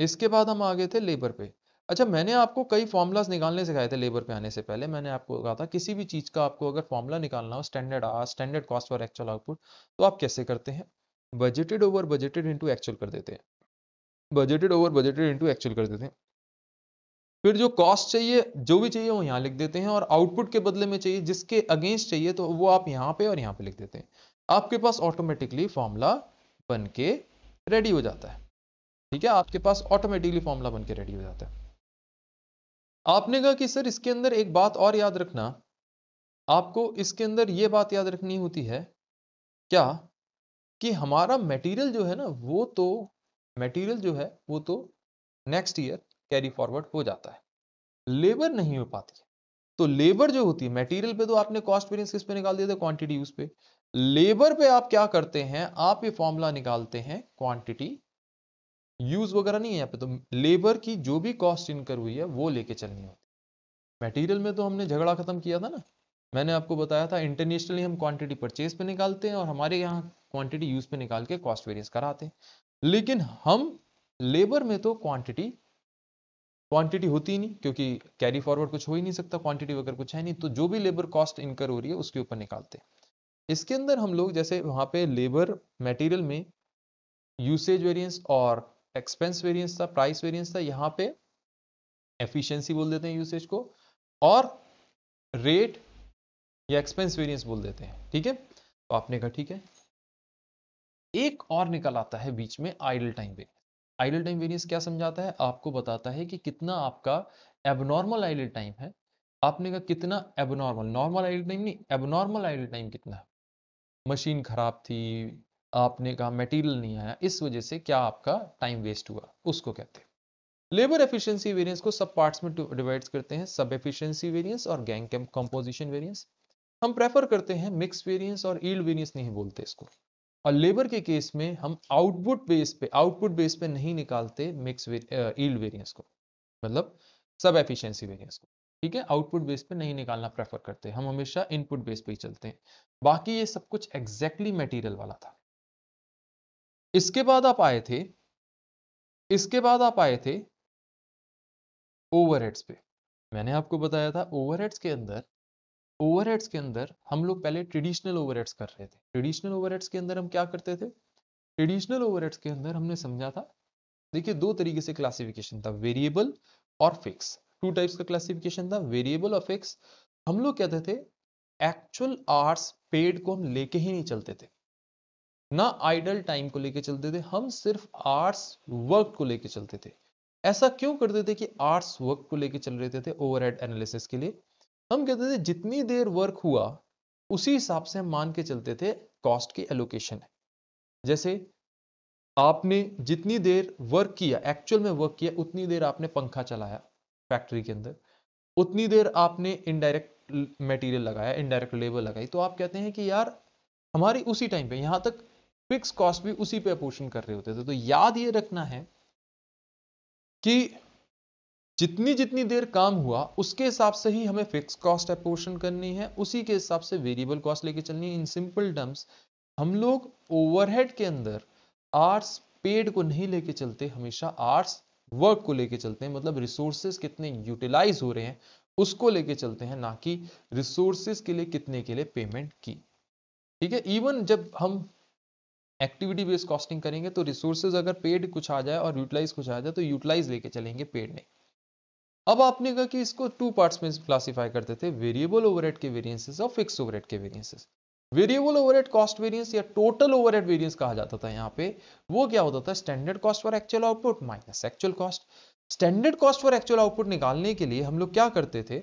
इसके बाद हम आ गए थे लेबर पे अच्छा मैंने आपको कई फॉर्मूलाज निकालने सिखाए थे लेबर पे आने से पहले मैंने आपको कहा था किसी भी चीज़ का आपको अगर फॉर्मूला निकालना हो standard ah standard cost for actual output तो आप कैसे करते हैं budgeted over budgeted into actual कर देते हैं budgeted over budgeted into actual कर देते हैं फिर जो कॉस्ट चाहिए जो भी चाहिए वो यहाँ लिख देते हैं और आउटपुट के बदले में चाहिए जिसके अगेंस्ट चाहिए तो वो आप यहाँ पे और यहाँ पे लिख देते हैं आपके पास ऑटोमेटिकली फॉर्मूला बन के रेडी हो जाता है ठीक है आपके पास ऑटोमेटिकली फॉर्मूला बन के रेडी हो जाता है आपने कहा कि सर इसके अंदर एक बात और याद रखना आपको इसके अंदर ये बात याद रखनी होती है क्या कि हमारा मटेरियल जो है ना वो तो मटेरियल जो है वो तो नेक्स्ट ईयर कैरी फॉरवर्ड हो जाता है लेबर नहीं हो पाती है तो लेबर जो होती है मटेरियल पे तो आपने कॉस्ट वेरियंस किस पे निकाल दिया था क्वांटिटी यूज पे लेबर पे आप क्या करते हैं आप ये फॉर्मूला निकालते हैं क्वांटिटी यूज वगैरह नहीं है यहाँ पे तो लेबर की जो भी कॉस्ट इनकर हुई है वो लेके चलनी होती है मटेरियल में तो हमने झगड़ा खत्म किया था ना मैंने आपको बताया था इंटरनेशनली हम क्वांटिटी परचेज पे निकालते हैं और हमारे यहाँ क्वांटिटी यूज पे निकाल के कॉस्ट वेरियंस कराते हैं लेकिन हम लेबर में तो क्वांटिटी क्वांटिटी होती ही नहीं क्योंकि कैरी फॉरवर्ड कुछ हो ही नहीं सकता क्वांटिटी वगैरह कुछ है नहीं तो जो भी लेबर कॉस्ट इनकर हो रही है उसके ऊपर निकालते हैं इसके अंदर हम लोग जैसे वहां पे लेबर मटेरियल में यूसेज वेरिएंस और एक्सपेंस वेरिएंस था प्राइस वेरिएंस था यहाँ पे एफिशिएंसी बोल देते हैं यूसेज को और रेट या एक्सपेंस वेरिएंस बोल देते हैं ठीक है तो आपने कहा ठीक है एक और निकल आता है बीच में आइडल टाइम पे आइडल टाइम वेरियंस क्या समझाता है आपको बताता है कि कितना आपका एबनॉर्मल आइडल टाइम है आपने कहा कितना एबनॉर्मल नॉर्मल आइडल टाइम नहीं एबनॉर्मल आइडल टाइम कितना है मशीन खराब थी आपने कहा मटेरियल नहीं आया इस वजह से क्या आपका टाइम वेस्ट हुआ उसको कहते हैं लेबर एफिशिएंसी वेरिएंस को सब पार्ट्स में डिवाइड्स करते हैं सब एफिशिएंसी वेरिएंस और गैंग कंपोजिशन वेरिएंस हम प्रेफर करते हैं मिक्स वेरिएंस और ईल्ड वेरिएंस नहीं बोलते इसको और लेबर के केस में हम आउटपुट बेस पे आउटपुट बेस पे नहीं निकालते मिक्स ईल्ड वेरियंस को मतलब सब एफिशिएंसी वेरियंस को ठीक है आउटपुट बेस पे नहीं निकालना प्रेफर करते हम हमेशा इनपुट बेस पे ही चलते हैं बाकी ये सब कुछ एग्जैक्टली exactly मटेरियल वाला था इसके बाद आप आए थे इसके बाद आप आए थे ओवरहेड्स पे मैंने आपको बताया था ओवरहेड्स के अंदर ओवरहेड्स के अंदर हम लोग पहले ट्रेडिशनल ओवरहेड्स कर रहे थे ट्रेडिशनल ओवरहेड्स के अंदर हम क्या करते थे ट्रेडिशनल ओवरहेड्स के अंदर हमने समझा था देखिए दो तरीके से क्लासिफिकेशन था वेरिएबल और फिक्स टू टाइप्स का क्लासिफिकेशन था वेरिएबल और फिक्स हम लोग कहते थे एक्चुअल आर्ट्स पेड को हम लेके ही नहीं चलते थे ना आइडल टाइम को लेके चलते थे हम सिर्फ आर्ट्स वर्क को लेके चलते थे ऐसा क्यों करते थे कि आर्ट्स वर्क को लेके चल रहे थे ओवरहेड एनालिसिस के लिए हम कहते थे जितनी देर वर्क हुआ उसी हिसाब से हम मान के चलते थे कॉस्ट की एलोकेशन है जैसे आपने जितनी देर वर्क किया एक्चुअल में वर्क किया उतनी देर आपने पंखा चलाया फैक्ट्री के अंदर उतनी देर आपने इनडायरेक्ट मटेरियल लगाया इनडायरेक्ट लेबर लगाई तो आप कहते हैं कि यार हमारी उसी टाइम पे यहां तक फिक्स कॉस्ट भी उसी पे अपोर्शन कर रहे होते थे तो याद ये रखना है कि जितनी जितनी देर काम हुआ उसके हिसाब से ही हमें फिक्स कॉस्ट अपोर्शन करनी है उसी के हिसाब से वेरिएबल कॉस्ट लेके चलनी है इन सिंपल टर्म्स हम लोग ओवरहेड के अंदर आर्ट्स पेड को नहीं लेके चलते हमेशा आर्ट्स वर्क को लेके चलते हैं मतलब रिसोर्सेज कितने यूटिलाइज हो रहे हैं उसको लेके चलते हैं ना कि रिसोर्सेज के लिए कितने के लिए पेमेंट की ठीक है इवन जब हम एक्टिविटी बेस्ड कॉस्टिंग करेंगे तो रिसोर्सेज अगर पेड कुछ आ जाए और यूटिलाइज कुछ आ जाए तो यूटिलाइज लेके चलेंगे पेड नहीं अब आपने कहा कि इसको टू पार्ट्स में क्लासीफाई करते थे वेरिएबल ओवरहेड के वेरिएंसेस और फिक्स ओवरहेड के variances variable overhead cost variance या टोटल ओवरहेड वेरिएंस कहा जाता था यहाँ पे वो क्या होता था standard cost for actual output minus actual cost standard cost for actual output निकालने के लिए हम लोग क्या करते थे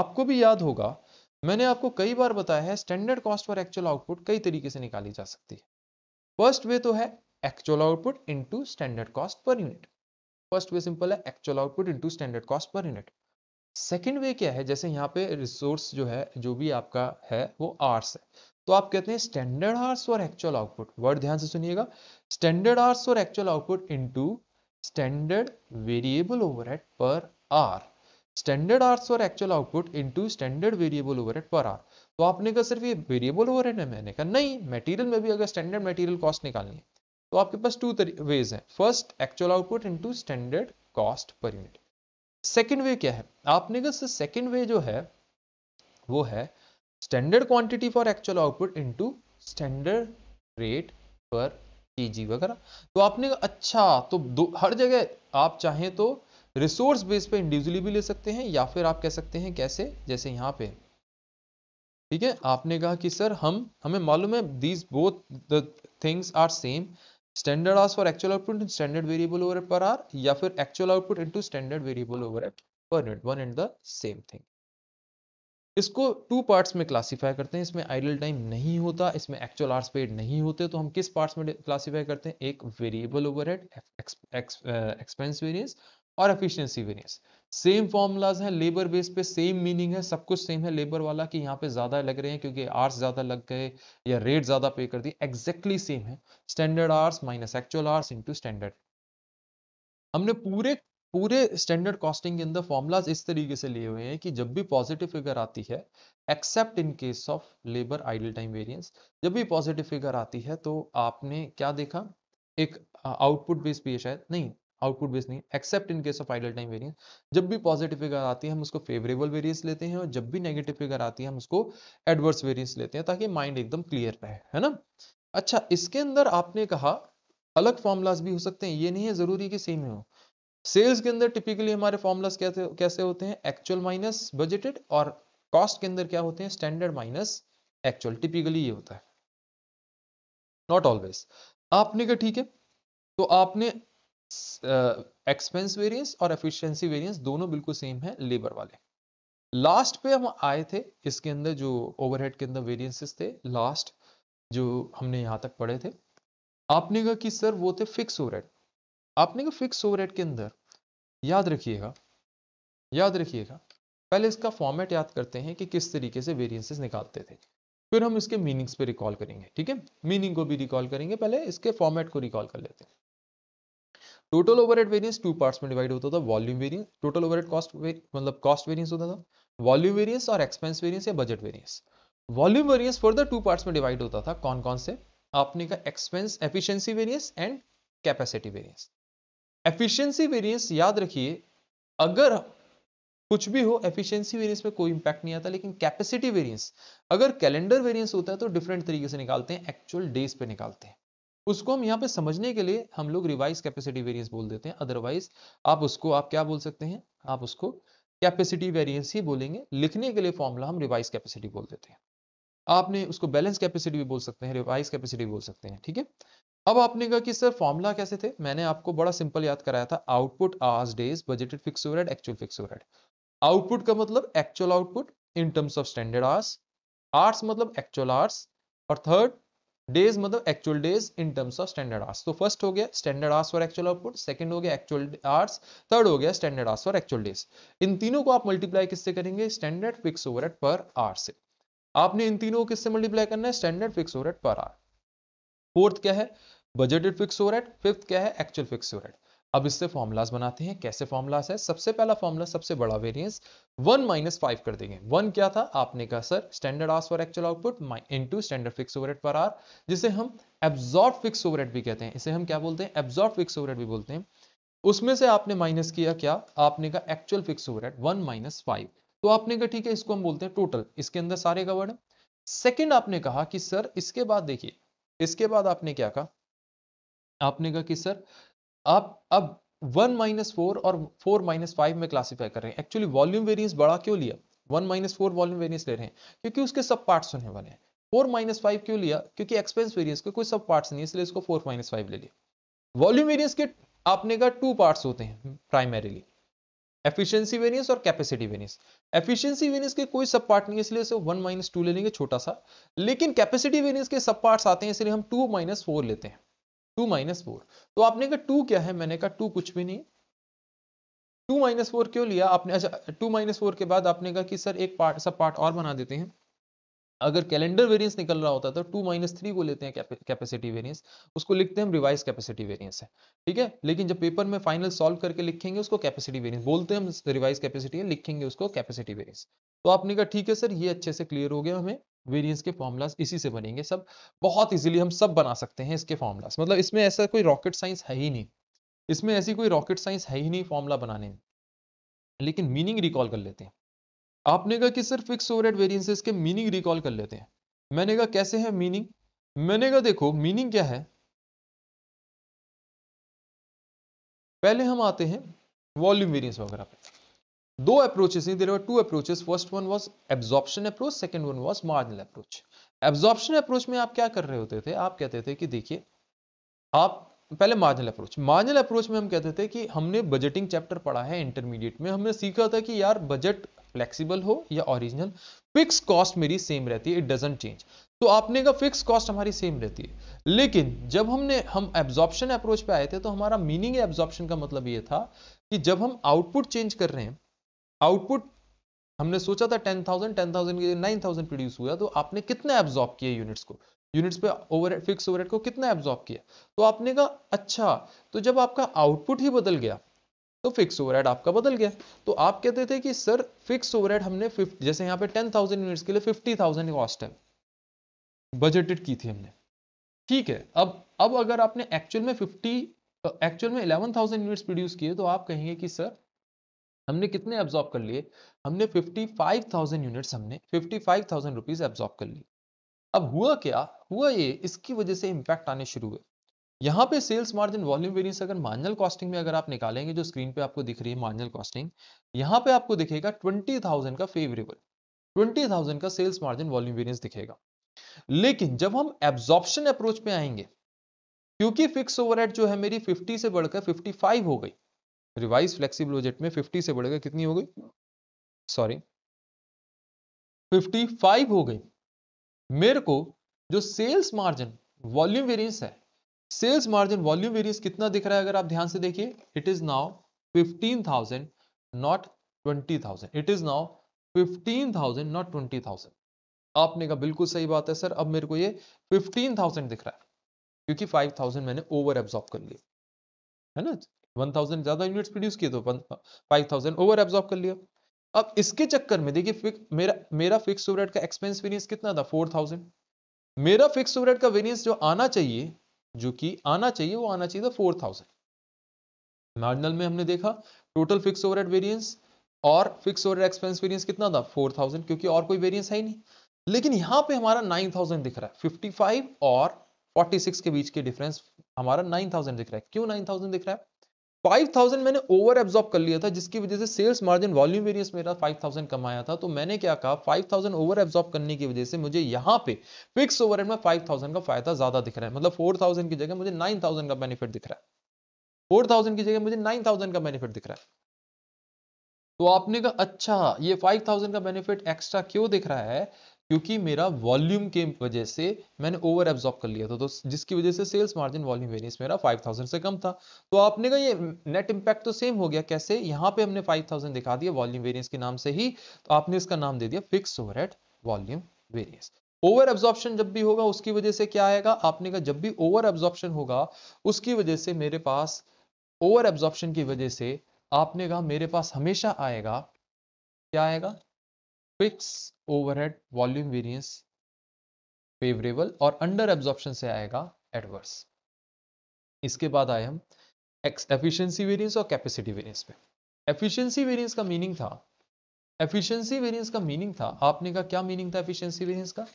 आपको भी याद होगा मैंने आपको कई बार बताया है standard cost for actual output कई तरीके से निकाली जा सकती है फर्स्ट वे तो है actual output into standard cost per unit first way simple है actual output into standard cost per unit second way क्या है जैसे यहाँ पे रिसोर्स जो है जो भी आपका है वो आर्स है तो आप कहते हैं स्टैंडर्ड आर्स और एक्चुअल आउटपुट वर्ड ध्यान से सुनिएगा स्टैंडर्ड आर्स और actual output into standard variable overhead per hour standard hours और actual output into standard variable overhead per hour तो आपने कहा सिर्फ ये वेरिएबल ओवर है मैंने कहा नहीं मटेरियल में भी अगर स्टैंडर्ड मटेरियल कॉस्ट निकालनी है तो आपके पास टू वेज हैं first actual output into standard cost per unit second way क्या है आपने कहा सेकेंड वे जो है वो है standard quantity for actual output into standard rate per kg वगैरह तो आपने कहा अच्छा तो दो हर जगह आप चाहें तो रिसोर्स बेस पे इंडिविजुअली भी ले सकते हैं या फिर आप कह सकते हैं कैसे जैसे यहाँ पे ठीक है आपने कहा कि सर हम हमें मालूम है these both the things are same standard hours for actual output in standard variable over per hour या फिर actual output into standard variable over per unit one and the same thing इसको two parts में classify करते हैं इसमें idol time नहीं होता इसमें एक्चुअल आर्स पेड नहीं होते तो हम किस पार्ट्स में क्लासिफाई करते हैं एक वेरिएबल ओवरहेड एक्सपेंस वेरिएंस और एफिशिएंसी वेरिएंस सेम फॉर्मूलाज हैं लेबर बेस पे सेम मीनिंग है सब कुछ सेम है लेबर वाला कि यहाँ पे ज़्यादा लग रहे हैं क्योंकि आर्स ज़्यादा लग गए या रेट ज़्यादा पे कर दी एग्जैक्टली सेम है standard hours minus actual hours into standard हमने पूरे पूरे स्टैंडर्ड कॉस्टिंग के अंदर फॉर्मूलाज इस तरीके से लिए हुए हैं कि जब भी पॉजिटिव फिगर आती है except in case of labour idle time variance जब भी पॉजिटिव फिगर आती है तो आपने क्या देखा एक आउटपुट बेस भी है शायद नहीं आउटपुट बेस नहीं except in case of idle time variance जब भी पॉजिटिव फिगर आती है हम उसको फेवरेबल वेरियंस लेते हैं और जब भी नेगेटिव फिगर आती है हम उसको एडवर्स वेरियंस लेते हैं ताकि माइंड एकदम क्लियर रहे है ना अच्छा इसके अंदर आपने कहा अलग फॉर्मूलाज भी हो सकते हैं ये नहीं है जरूरी कि सेम ही हो सेल्स के अंदर टिपिकली हमारे फॉर्मूलाज कैसे कैसे होते हैं एक्चुअल माइनस बजटेड और कॉस्ट के अंदर क्या होते हैं स्टैंडर्ड माइनस एक्चुअल टिपिकली ये होता है नॉट ऑलवेज आपने कहा ठीक है तो आपने एक्सपेंस uh, वेरियंस और एफिशियंसी वेरियंस दोनों बिल्कुल सेम है लेबर वाले लास्ट पे हम आए थे इसके अंदर जो ओवरहेड के अंदर वेरियंसिस थे लास्ट जो हमने यहाँ तक पढ़े थे आपने कहा कि सर वो थे फिक्स ओवरहेड आपने कहा फिक्स ओवरहेड के अंदर याद रखिएगा याद रखिएगा पहले इसका फॉर्मेट याद करते हैं कि किस तरीके से वेरियंसिस निकालते थे फिर हम इसके मीनिंग्स पे रिकॉल करेंगे ठीक है मीनिंग को भी रिकॉल करेंगे पहले इसके फॉर्मेट को रिकॉल कर लेते हैं total overhead variance two parts में डिवाइड होता था volume variance total overhead cost मतलब कॉस्ट वेरियंस होता था वॉल्यूम वेरियंस और एक्सपेंस वेरियंस या budget variance volume variance further two parts में डिवाइड होता था कौन कौन से आपने का expense efficiency variance and capacity variance efficiency variance याद रखिए अगर कुछ भी हो एफिशिएंसी वेरिएंस में कोई इंपैक्ट नहीं आता लेकिन कैपेसिटी वेरिएंस अगर कैलेंडर वेरिएंस होता है तो डिफरेंट तरीके से निकालते हैं एक्चुअल डेज पे निकालते हैं उसको हम यहाँ पे समझने के लिए हम लोग रिवाइज कैपेसिटी वेरियंस बोल देते हैं अदरवाइज आप उसको आप क्या बोल सकते हैं आप उसको कैपेसिटी वेरियंस ही बोलेंगे लिखने के लिए फॉर्मूला हम रिवाइज कैपेसिटी बोल देते हैं आपने उसको बैलेंस कैपेसिटी भी बोल सकते हैं रिवाइज कैपेसिटी बोल सकते हैं ठीक है अब आपने कहा कि सर फॉर्मूला कैसे थे मैंने आपको बड़ा सिंपल याद कराया था आउटपुट आज days budgeted fix overhead actual fix overhead output का मतलब actual output in terms of standard hours hours मतलब एक्चुअल आर्ट्स और थर्ड डेज मतलब actual days in terms of standard hours तो फर्स्ट हो गया standard hours for actual output second हो गया एक्चुअल आर्स थर्ड हो गया standard hours for actual days इन तीनों को आप मल्टीप्लाई किससे करेंगे standard fix overhead per are से आपने इन तीनों को किससे मल्टीप्लाई करना है standard fix overhead per hour fourth क्या है budgeted fix overhead fifth क्या है एक्चुअल फिक्स ओवर एट अब इससे फॉर्मूलाज बनाते हैं कैसे फॉर्मूलाज है सबसे पहला फॉर्मूला सबसे बड़ा वेरियंस वन माइनस फाइव कर देंगे वन क्या था आपने कहा sir standard hours for actual output into standard fix overhead per hour जिसे हम एब्जॉर्ब फिक्स ओवरहेड भी कहते हैं इसे हम क्या बोलते हैं एब्जॉर्ब फिक्स ओवरहेड भी बोलते हैं उसमें से आपने माइनस किया क्या आपने कहा actual fix overhead one minus five तो आपने कहा ठीक है इसको हम बोलते हैं टोटल इसके अंदर सारे का वर्ड सेकेंड आपने कहा कि सर इसके बाद देखिए इसके बाद आपने क्या कहा आपने कहा कि सर आप अब वन माइनस फोर और फोर माइनस फाइव में क्लासीफाई कर रहे हैं एक्चुअली वॉल्यूम वेरियंस बड़ा क्यों लिया one minus four volume variance ले रहे हैं क्योंकि उसके सब पार्ट होने वाले हैं फोर माइनस फाइव क्यों लिया क्योंकि एक्सपेंस वेरियंस के कोई सब पार्ट नहीं इसलिए इसको फोर माइनस फाइव ले लिया वॉल्यूम वेरियंस के आपने का टू पार्ट होते हैं प्राइमरीली एफिशिएंसी वेरियंस और कैपेसिटी वेरियंस एफिशिएंसी वेरियंस के कोई सब पार्ट नहीं है इसलिए वन माइनस टू ले लेंगे छोटा सा लेकिन कैपेसिटी वेरियंस के सब पार्ट्स आते हैं इसलिए हम टू माइनस फोर लेते हैं टू माइनस फोर तो आपने कहा टू क्या है मैंने कहा टू कुछ भी नहीं टू माइनस फोर क्यों लिया आपने अच्छा टू माइनस फोर के बाद आपने कहा कि सर एक पार्ट सब पार्ट और बना देते हैं अगर कैलेंडर वेरिएंस निकल रहा होता तो टू माइनस थ्री को लेते हैं कैपेसिटी वेरिएंस उसको लिखते हैं हम रिवाइज कैपेसिटी वेरिएंस है ठीक है लेकिन जब पेपर में फाइनल सॉल्व करके लिखेंगे उसको कैपेसिटी वेरिएंस बोलते हैं हम रिवाइज कैपेसिटी है लिखेंगे उसको कैपेसिटी वेरिएंस तो आपने कहा ठीक है सर ये अच्छे से क्लियर हो गया हमें वेरिएंस के फॉर्मुलाज इसी से बनेंगे सब बहुत इजीली हम सब बना सकते हैं इसके फॉर्मूलाज मतलब इसमें ऐसा कोई रॉकेट साइंस है ही नहीं इसमें ऐसी कोई रॉकेट साइंस है ही नहीं फॉर्मूला बनाने में लेकिन मीनिंग रिकॉल कर लेते हैं आपने कहा कि सर फिक्स ओवरहेड वेरिएंसेस के मीनिंग रिकॉल कर लेते हैं मैंने कहा कैसे है मीनिंग मैंने कहा देखो मीनिंग क्या है पहले हम आते हैं वॉल्यूम वेरिएंस वगैरह पे दो अप्रोचेस हैं there are two approaches first one was absorption approach second one was marginal approach absorption approach में आप क्या कर रहे होते थे आप कहते थे कि देखिए आप पहले मार्जिनल अप्रोच मार्जिनल अप्रोच में हम कहते थे कि हमने बजटिंग चैप्टर पढ़ा है इंटरमीडिएट में हमने सीखा था कि यार बजट फ्लेक्सिबल हो या ओरिजिनल फिक्स कॉस्ट मेरी सेम रहती है इट डजेंट चेंज तो आपने कहा फिक्स कॉस्ट हमारी सेम रहती है लेकिन जब हमने हम एब्जॉर्प्शन अप्रोच पे आए थे तो हमारा मीनिंग एब्जॉर्प्शन का मतलब ये था कि जब हम आउटपुट चेंज कर रहे हैं आउटपुट हमने सोचा था 10,000, 10,000 के लिए 9,000 प्रोड्यूस हुआ तो आपने कितना एब्जॉर्ब किया यूनिट्स को यूनिट्स पे ओवर फिक्स ओवरहेड को कितना एब्जॉर्ब किया तो आपने कहा अच्छा तो जब आपका आउटपुट ही बदल गया तो फिक्स ओवरहेड आपका बदल गया तो आप कहते थे कि सर फिक्स ओवरहेड हमने जैसे यहाँ पे टेन थाउजेंड यूनिट्स के लिए फिफ्टी थाउजेंड कॉस्ट है बजटेड की थी हमने ठीक है अब अब अगर आपने एक्चुअल में 50 एक्चुअल में इलेवन थाउजेंड यूनिट्स प्रोड्यूस किए तो आप कहेंगे कि सर हमने कितने एब्जॉर्ब कर लिए हमने फिफ्टी फाइव थाउजेंड यूनिट्स हमने fifty five thousand rupees absorb कर लिए अब हुआ क्या हुआ ये इसकी वजह से इम्पैक्ट आने शुरू हुए यहाँ पे सेल्स मार्जिन वॉल्यूम वेरियंस अगर मार्जिनल कॉस्टिंग में अगर आप निकालेंगे जो स्क्रीन पे आपको दिख रही है मार्जिनल कॉस्टिंग यहाँ पे आपको दिखेगा ट्वेंटी थाउजेंड का फेवरेबल ट्वेंटी थाउजेंड का सेल्स मार्जिन वॉल्यूम वेरियंस दिखेगा लेकिन जब हम एब्जॉर्प्शन अप्रोच पे आएंगे क्योंकि फिक्स ओवरहेड जो है मेरी फिफ्टी से बढ़कर 55 हो गई रिवाइज फ्लेक्सीबल बजट में फिफ्टी से बढ़कर कितनी हो गई सॉरी 55 हो गई मेरे को जो सेल्स मार्जिन वॉल्यूम वेरियंस है सेल्स मार्जिन वॉल्यूम वेरियंस कितना दिख रहा है अगर आप ध्यान से देखिए it is now fifteen thousand not twenty thousand it is now fifteen thousand not twenty thousand आपने कहा बिल्कुल सही बात है सर अब मेरे को ये फिफ्टीन थाउजेंड दिख रहा है क्योंकि फाइव थाउजेंड मैंने ओवर एब्जॉर्ब कर लिया है ना वन थाउजेंड ज्यादा यूनिट्स प्रोड्यूस किए तो फाइव थाउजेंड ओवर एब्जॉर्ब कर लिया अब इसके चक्कर में देखिए मेरा मेरा फिक्स ओवरहेड का एक्सपेंस वेरियंस कितना था फोर थाउजेंड मेरा फिक्स ओवरहेड का वेरियंस जो आना चाहिए जो कि आना चाहिए वो आना चाहिए था फोर थाउजेंड मार्जिनल में हमने देखा टोटल फिक्स ओवर वेरियंस और फिक्स ओवर एक्सपेंस वेरियंस कितना था फोर थाउजेंड क्योंकि और कोई वेरियंस है ही नहीं लेकिन यहाँ पे हमारा नाइन थाउजेंड दिख रहा है फिफ्टी फाइव और फोर्टी सिक्स के बीच के डिफरेंस हमारा नाइन थाउजेंड दिख रहा है क्यों नाइन थाउजेंड दिख रहा है 5000 मैंने ओवर एब्जॉर्ब कर लिया था जिसकी वजह से सेल्स मार्जिन वॉल्यूम वेरियंस मेरा 5000 कमाया था तो मैंने क्या कहा 5000 ओवर एब्जॉर्ब करने की वजह से मुझे यहाँ पे फिक्स ओवर में 5000 का फायदा ज्यादा दिख रहा है मतलब 4000 की जगह मुझे 9000 का बेनिफिट दिख रहा है 4000 की जगह मुझे 9000 का बेनिफिट दिख रहा है तो आपने कहा अच्छा ये 5000 का बेनिफिट एक्स्ट्रा क्यों दिख रहा है क्योंकि मेरा वॉल्यूम के वजह से मैंने ओवर एब्जॉर्ब कर लिया था तो जिसकी वजह से सेल्स मार्जिन वॉल्यूम वेरियंस मेरा 5000 से कम था तो आपने कहा ये नेट इंपैक्ट तो सेम हो गया कैसे यहाँ पे हमने 5000 दिखा दिया वॉल्यूम वेरियंस के नाम से ही तो आपने इसका नाम दे दिया fix over volume variance over absorption जब भी होगा उसकी वजह से क्या आएगा आपने कहा जब भी ओवर एब्जॉर्प्शन होगा उसकी वजह से मेरे पास ओवर एब्जॉर्प्शन की वजह से आपने कहा मेरे पास हमेशा आएगा क्या आएगा fix overhead volume variance favourable और अंडर एब्जॉर्प्शन से आएगा एडवर्स इसके बाद आए हम एक्स एफिशिएंसी वेरिएंस और कैपेसिटी वेरिएंस पे एफिशिएंसी वेरिएंस का मीनिंग था एफिशिएंसी वेरिएंस का मीनिंग था आपने कहा क्या मीनिंग था एफिशिएंसी वेरिएंस का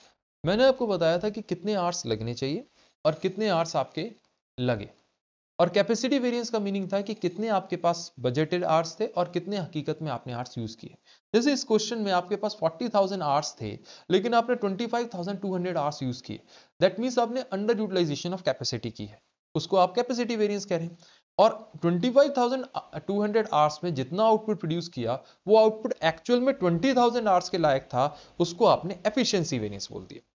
मैंने आपको बताया था कि कितने आर्ट्स लगने चाहिए और कितने आर्ट्स आपके लगे और कैपेसिटी वेरिएंस का मीनिंग था कि कितने आपके पास बजटेड आर्ट्स थे और कितने हकीकत में आपने आर्ट्स यूज किए जैसे इस क्वेश्चन में आपके पास 40,000 आर्ट्स थे लेकिन आपने 25,200 आर्ट्स यूज किए दैट मीन्स आपने अंडर यूटिलाइजेशन ऑफ कैपेसिटी की है उसको आप कैपेसिटी वेरियंस कह रहे हैं और 25,200 आवर्स में जितना आउटपुट प्रोड्यूस किया वो आउटपुट एक्चुअल में 20,000 आवर्स के लायक था उसको आपने एफिशिएंसी वेरिएंस बोल दिया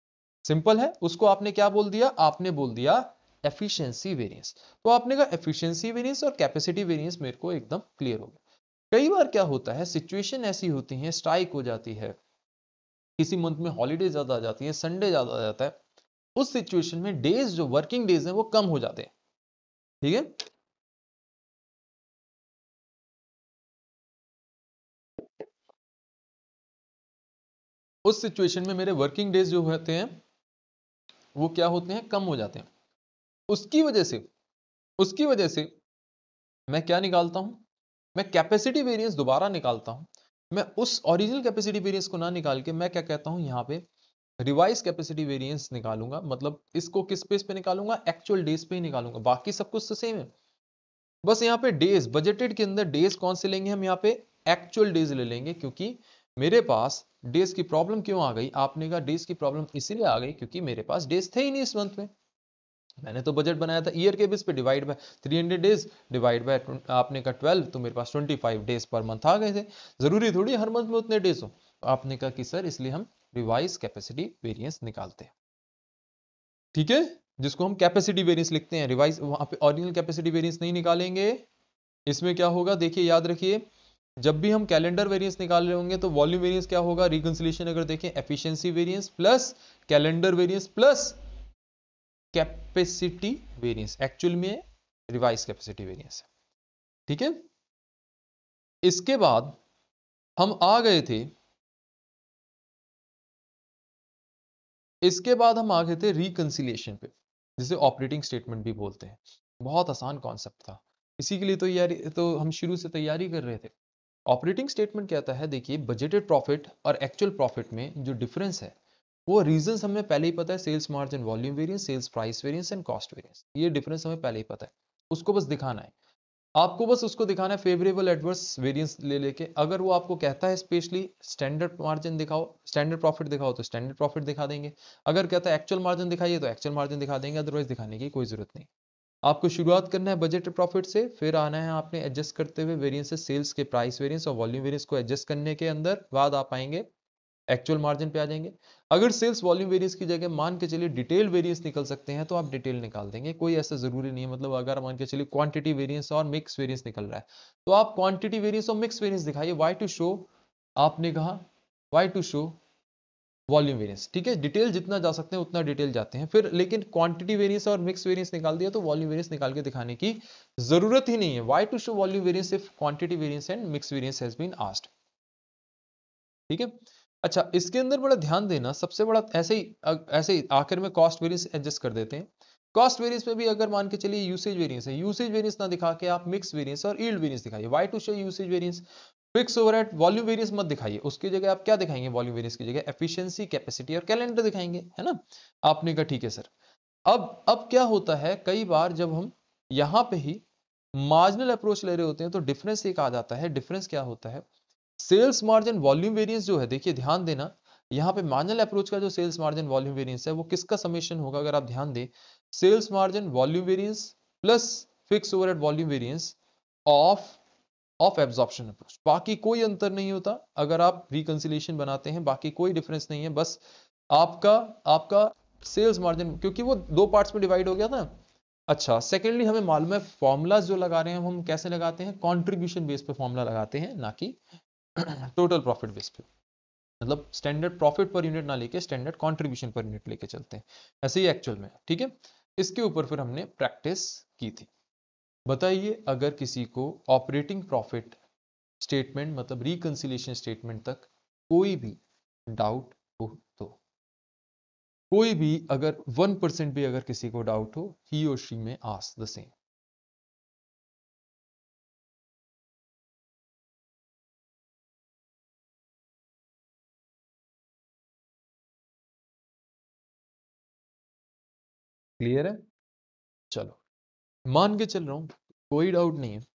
सिंपल है उसको आपने क्या बोल दिया आपने बोल दिया एफिशिएंसी वेरिएंस तो आपने कहा एफिशिएंसी वेरिएंस और कैपेसिटी वेरिएंस मेरे को एकदम क्लियर हो गया कई बार क्या होता है सिचुएशन ऐसी होती है स्ट्राइक हो जाती है किसी मंथ में हॉलीडे ज्यादा आ जाती है संडे ज्यादा आ जाता है उस सिचुएशन में डेज जो वर्किंग डेज है वो कम हो जाते हैं ठीक है उस सिचुएशन में मेरे वर्किंग डेज जो होते हैं वो क्या होते हैं कम हो जाते हैं उसकी वजह से उसकी वजह से मैं क्या निकालता हूं मैं कैपेसिटी वेरियंस दोबारा निकालता हूं मैं उस ओरिजिनल कैपेसिटी वेरियंस को ना निकाल के मैं क्या कहता हूं यहां पे रिवाइज कैपेसिटी वेरियंस निकालूंगा मतलब इसको किस बेस पे निकालूंगा एक्चुअल डेज पे ही निकालूंगा बाकी सब कुछ तो सेम है बस यहाँ पे डेज बजटेड के अंदर डेज कौन से लेंगे हम यहाँ पे एक्चुअल डेज ले लेंगे क्योंकि मेरे पास डेज की प्रॉब्लम क्यों आ गई आपने कहा डेज की प्रॉब्लम इसीलिए आ गई क्योंकि मेरे पास डेज थे ही नहीं इस मंथ में मैंने तो बजट बनाया था ईयर के बेस पे divide by 300 days divide by आपने कहा 12 तो मेरे पास 25 डेज पर मंथ आ गए थे जरूरी थोड़ी हर मंथ में उतने डेज हो तो आपने कहा कि सर इसलिए हम रिवाइज कैपेसिटी वेरियंस निकालते हैं ठीक है जिसको हम कैपेसिटी वेरियंस लिखते हैं रिवाइज वहां पे ओरिजिनल कैपेसिटी वेरियंस नहीं निकालेंगे इसमें क्या होगा देखिए याद रखिए जब भी हम कैलेंडर वेरिएंस निकाल रहे होंगे तो वॉल्यूम वेरिएंस क्या होगा रिकन्सिलेशन अगर देखें efficiency variance plus calendar variance plus capacity variance actual में रिवाइज कैपेसिटी वेरिएंस है ठीक है इसके बाद हम आ गए थे इसके बाद हम आ गए थे रिकन्सिलियेशन पे जिसे ऑपरेटिंग स्टेटमेंट भी बोलते हैं बहुत आसान कॉन्सेप्ट था इसी के लिए तो यारी तो हम शुरू से तैयारी कर रहे थे ऑपरेटिंग स्टेटमेंट कहता है देखिए बजटेड प्रॉफिट और एक्चुअल प्रॉफिट में जो डिफरेंस है वो रीजन हमें पहले ही पता है sales margin volume variance sales price variance and cost variance ये डिफरेंस हमें पहले ही पता है उसको बस दिखाना है आपको बस उसको दिखाना है फेवरेबल एडवर्स वेरियंस ले लेके अगर वो आपको कहता है स्पेशली स्टैंडर्ड मार्जिन दिखाओ स्टैंडर्ड प्रॉफिट दिखाओ तो स्टैंडर्ड प्रॉफिट दिखा देंगे अगर कहता है एक्चुअल मार्जिन दिखाइए तो एक्चुअल मार्जिन दिखा देंगे अदरवाइज दिखाने की कोई जरूरत नहीं आपको शुरुआत करना है बजट प्रॉफिट से फिर आना है आपने एडजस्ट करते हुए वेरियंस सेल्स के प्राइस वेरियंस और वॉल्यूम वेरियंस को एडजस्ट करने के अंदर बाद आप आएंगे एक्चुअल मार्जिन पे आ जाएंगे अगर सेल्स वॉल्यूम वेरियंस की जगह मान के चलिए डिटेल वेरियंस निकल सकते हैं तो आप डिटेल निकाल देंगे कोई ऐसा जरूरी नहीं है मतलब अगर मान के चलिए क्वांटिटी वेरियंस और मिक्स वेरियंस निकल रहा है तो आप क्वांटिटी वेरियंस और मिक्स वेरियंस दिखाइए वाई टू शो आपने कहा why to show volume variance ठीक है डिटेल जितना जा सकते हैं उतना डिटेल जाते हैं फिर लेकिन क्वांटिटी वेरियंस और मिक्स वेरियंस निकाल दिया तो वॉल्यूम वेरियंस निकाल के दिखाने की जरूरत ही नहीं है why to show volume variance if quantity variance and mix variance has been asked ठीक है अच्छा इसके अंदर बड़ा ध्यान देना सबसे बड़ा ऐसे ही ऐसे ही आखिर में कॉस्ट वेरियंस एडजस्ट कर देते हैं कॉस्ट वेरियंस में भी अगर मान के चलिए यूसेज वेरियंस है यूसेज वेरियंस ना दिखा के आप मिक्स वेरियंस और ईल्ड वेरियंस दिखाइए why to show usage variance fix at volume variance मत दिखाइए उसकी जगह आप क्या दिखाएंगे वॉल्यूम वेरियंस की जगह एफिशियंसी कैपेसिटी और कैलेंडर दिखाएंगे है ना आपने कहा ठीक है सर अब अब क्या होता है कई बार जब हम यहाँ पे ही मार्जिनल अप्रोच ले रहे होते हैं तो डिफरेंस एक आ जाता है डिफरेंस क्या होता है सेल्स मार्जिन वॉल्यूम वेरियंस जो है देखिए ध्यान देना यहाँ पे मैनुअल अप्रोच का जो सेल्स मार्जिन वॉल्यूम वेरिएंस है वो किसका समेशन होगा अगर आप ध्यान दें sales margin volume variance plus fix over volume variance of of absorption approach बाकी कोई अंतर नहीं होता अगर आप रिकन्सिलेशन बनाते हैं बाकी कोई डिफरेंस नहीं है बस आपका आपका सेल्स मार्जिन क्योंकि वो दो पार्ट्स में डिवाइड हो गया था अच्छा सेकेंडली हमें मालूम है फॉर्मुलाज जो लगा रहे हैं हम कैसे लगाते हैं कॉन्ट्रीब्यूशन बेस पर फॉर्मुला लगाते हैं ना कि टोटल प्रॉफिट बेस पे मतलब स्टैंडर्ड प्रॉफिट पर यूनिट ना लेके स्टैंडर्ड कंट्रीब्यूशन पर यूनिट लेके चलते हैं ऐसे ही एक्चुअल में ठीक है इसके ऊपर फिर हमने प्रैक्टिस की थी बताइए अगर किसी को ऑपरेटिंग प्रॉफिट स्टेटमेंट मतलब रिकंसिलेशन स्टेटमेंट तक कोई भी डाउट हो तो कोई भी अगर वन परसेंट भी अगर किसी को डाउट हो ही और शी में आस द सेम क्लियर है चलो मान के चल रहा हूं कोई डाउट नहीं है